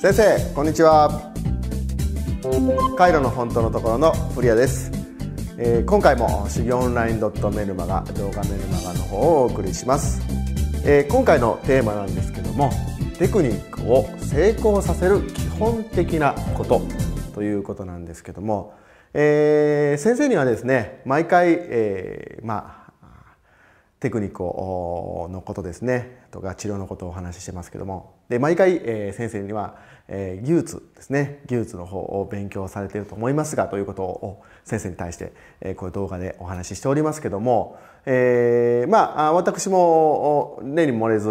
先生こんにちはカイロの本当のところのフリアです、えー、今回も修行オンラインドットメルマガ動画メルマガの方をお送りします、えー、今回のテーマなんですけどもテクニックを成功させる基本的なことということなんですけども、えー、先生にはですね毎回、えー、まあテクニックのことですねとか治療のことをお話ししてますけどもで毎回、えー、先生には、えー、技術ですね技術の方を勉強されていると思いますがということを先生に対して、えー、こういう動画でお話ししておりますけども、えー、まあ私も例に漏れず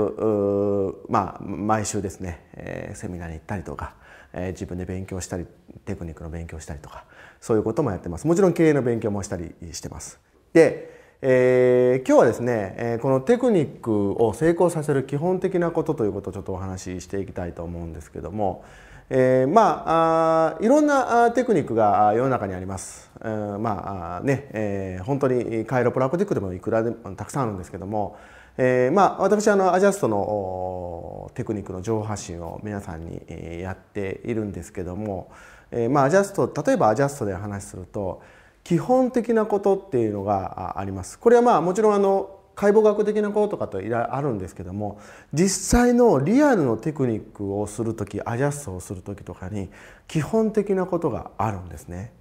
まあ毎週ですね、えー、セミナーに行ったりとか、えー、自分で勉強したりテクニックの勉強したりとかそういうこともやってますもちろん経営の勉強もしたりしてますでえー、今日はですね、えー、このテクニックを成功させる基本的なことということをちょっとお話ししていきたいと思うんですけども、えー、まあいろんなテクニックが世の中にあります、えー、まあね、えー、本当にカイロプラクティックでもいくらでもたくさんあるんですけども、えー、まあ私あのアジャストのテクニックの情報発信を皆さんにやっているんですけども、えー、まあアジャスト例えばアジャストで話すると基本的なことっていうのがあります。これはまあもちろんあの解剖学的なこととかとあるんですけども実際のリアルのテクニックをする時アジャストをする時とかに基本的なことがあるんですね。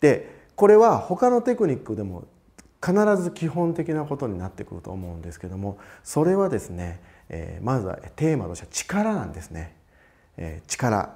でこれは他のテクニックでも必ず基本的なことになってくると思うんですけどもそれはですね、えまずはテーマとしては力なんですね。え力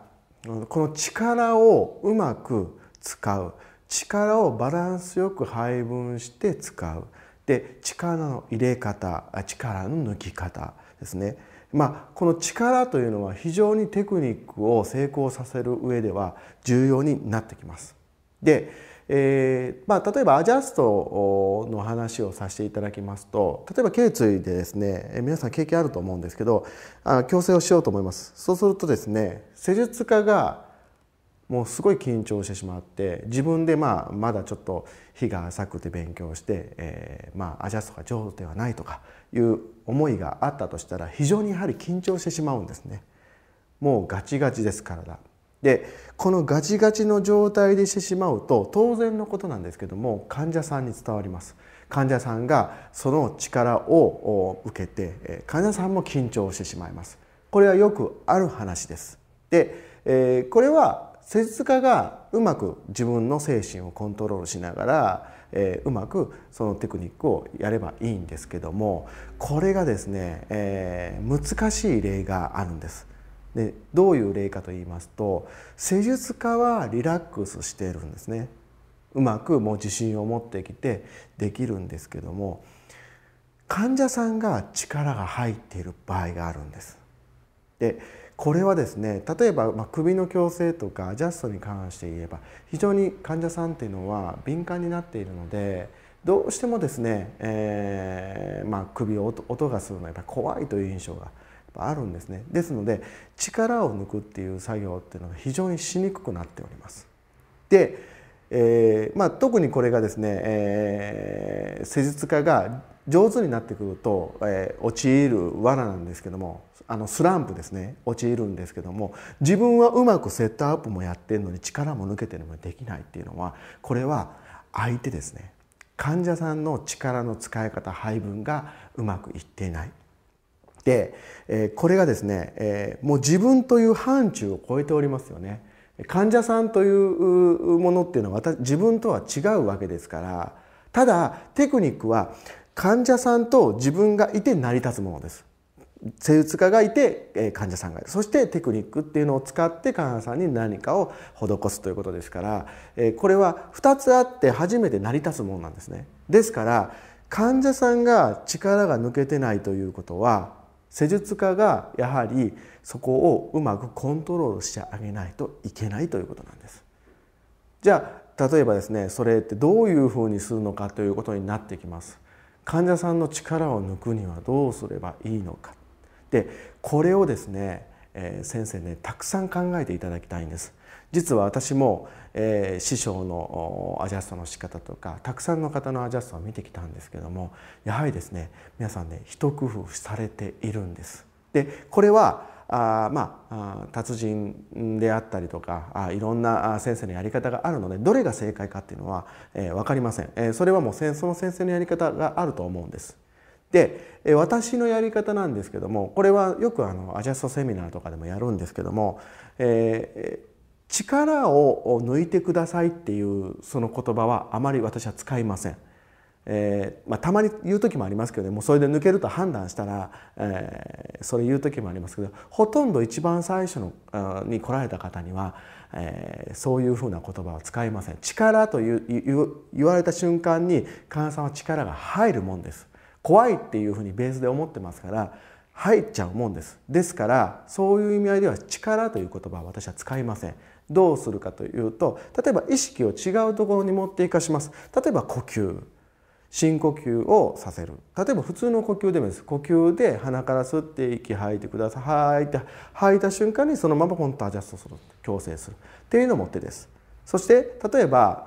この力をうまく使う力をバランスよく配分して使うで力の入れ方力の抜き方ですねまあ、この力というのは非常にテクニックを成功させる上では重要になってきます。で、えーまあ、例えばアジャストの話をさせていただきますと例えば頸椎でですね皆さん経験あると思うんですけどあ矯正をしようと思います。そうするとですね施術家がもうすごい緊張してしまって自分でまあまだちょっと日が浅くて勉強して、えー、まあアジャストが上手ではないとかいう思いがあったとしたら非常にやはり緊張してしまうんですね。もうガチガチです体でこのガチガチの状態でしてしまうと当然のことなんですけども患者さんに伝わります患者さんがその力を受けて患者さんも緊張してしまいますこれはよくある話ですで、えー、これは施術家がうまく自分の精神をコントロールしながら、えー、うまくそのテクニックをやればいいんですけどもこれがですね、えー、難しい例があるんです。でどういう例かと言いますと施術家はリラックスしているんですねうまくもう自信を持ってきてできるんですけども患者さんが力が入っている場合があるんです。でこれはですね例えば、ま首の矯正とかアジャストに関して言えば非常に患者さんっていうのは敏感になっているのでどうしてもですね、えー、まあ、首を音がするのはやっぱ怖いという印象があるんですねですので力を抜くっていう作業っていうのが非常にしにくくなっております。でえーまあ、特にこれがですね、えー、施術家が上手になってくると、えー、陥る罠なんですけどもあのスランプですね陥るんですけども自分はうまくセットアップもやってるのに力も抜けてるのもできないっていうのはこれは相手ですね患者さんの力の使い方配分がうまくいっていない。で、えー、これがですね、えー、もう自分という範疇を超えておりますよね。患者さんというものっていうのは私自分とは違うわけですからただテクニックは患者さんと自分がいて成り立つものです施術家がいて患者さんがいるそしてテクニックっていうのを使って患者さんに何かを施すということですからこれは2つあって初めて成り立つものなんですねですから患者さんが力が抜けてないということは施術家がやはりそこをうまくコントロールしてあげないといけないということなんです。じゃあ例えばですねそれってどういうふうにするのかということになってきます。患者さんの力を抜くにはどうすればいいのかでこれをですね、えー、先生ねたくさん考えていただきたいんです。実は私も、えー、師匠のアジャストの仕方とかたくさんの方のアジャストを見てきたんですけどもやはりですね皆さんね一工夫されているんです。でこれはあまあ達人であったりとかあいろんな先生のやり方があるのでどれが正解かっていうのは、えー、分かりません、えー、それはもうその先生のやり方があると思うんです。で私のやり方なんですけどもこれはよくあのアジャストセミナーとかでもやるんですけども、えー、力を抜いてくださいっていうその言葉はあまり私は使いません。えーまあ、たまに言う時もありますけど、ね、もうそれで抜けると判断したら、えー、それ言う時もありますけどほとんど一番最初のに来られた方には、えー、そういうふうな言葉は使いません力という言われた瞬間に患者さんは力が入るもんです怖いっていうふうにベースで思ってますから入っちゃうもんですですからそういう意味合いでは力という言葉は私は使いませんどうするかというと例えば意識を違うところに持っていかします例えば呼吸深呼吸をさせる例えば普通の呼吸でもです呼吸で鼻から吸って息吐いてください吐いて吐いた瞬間にそのままポンとアジャストする矯正するっていうのも手ですそして例えば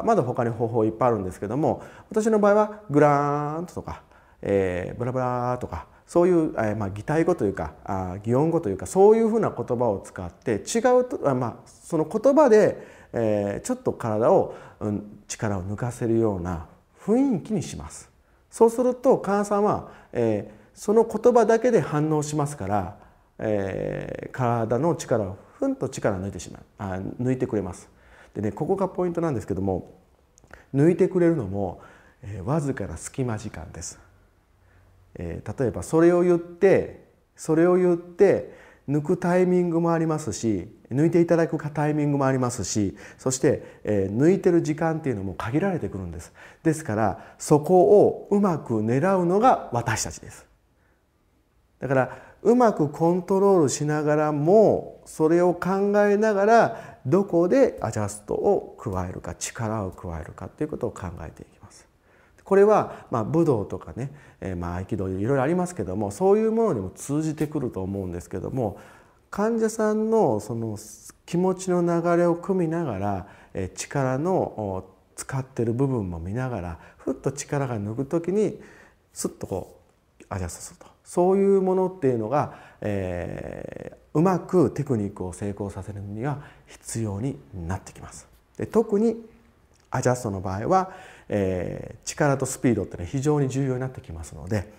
あまだ他に方法いっぱいあるんですけども私の場合はグラーンとか、えー、ブラブラとかそういう、えーまあ、擬態語というかあ擬音語というかそういうふうな言葉を使って違うとあ、まあ、その言葉で、えー、ちょっと体を、うん、力を抜かせるような雰囲気にしますそうすると患者さんは、えー、その言葉だけで反応しますから、えー、体の力をふんと力抜いてしまうあ抜いてくれますでねここがポイントなんですけども抜いてくれるのも、えー、わずかな隙間時間です、えー、例えばそれを言ってそれを言って抜くタイミングもありますし抜いていただくタイミングもありますしそして、えー、抜いてる時間っていうのも限られてくるんですですからそこをうまく狙うのが私たちですだからうまくコントロールしながらもそれを考えながらどこでアジャストを加えるか力を加えるかっていうことを考えていきますこれは、まあ、武道とかね、えまあ、合気道いろいろありますけどもそういうものにも通じてくると思うんですけども患者さんのその気持ちの流れを組みながら、え力の使ってる部分も見ながらふっと力が抜く時にスッとこうアジャストするとそういうものっていうのが、えー、うまくテクニックを成功させるには必要になってきます。で特にアジャストの場合は、えー、力とスピードっていうのは非常に重要になってきますので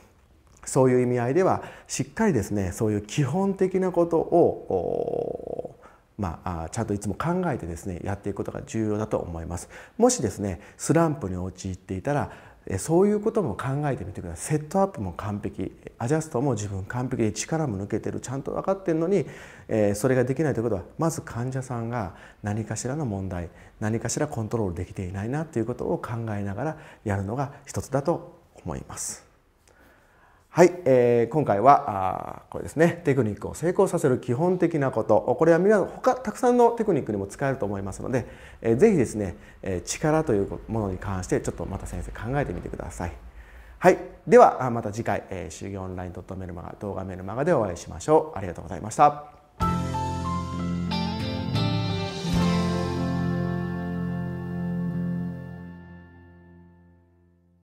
そういう意味合いではしっかりですねそういう基本的なことをまあ、ちゃんといつも考えてですねやっていくことが重要だと思いますもしですねスランプに陥っていたらそういうことも考えてみてくださいセットアップも完璧アジャストも自分完璧で力も抜けてるちゃんと分かってるのに、えそれができないということはまず患者さんが何かしらの問題何かしらコントロールできていないなということを考えながらやるのが一つだと思います。はい、えー、今回はあこれですねテクニックを成功させる基本的なことこれは皆他たくさんのテクニックにも使えると思いますので、えー、ぜひですね、えー、力というものに関してちょっとまた先生考えてみてください。はい、ではまた次回「えー、修オンラインメルマガ」動画メルマガでお会いしましょう。ありがとうございました。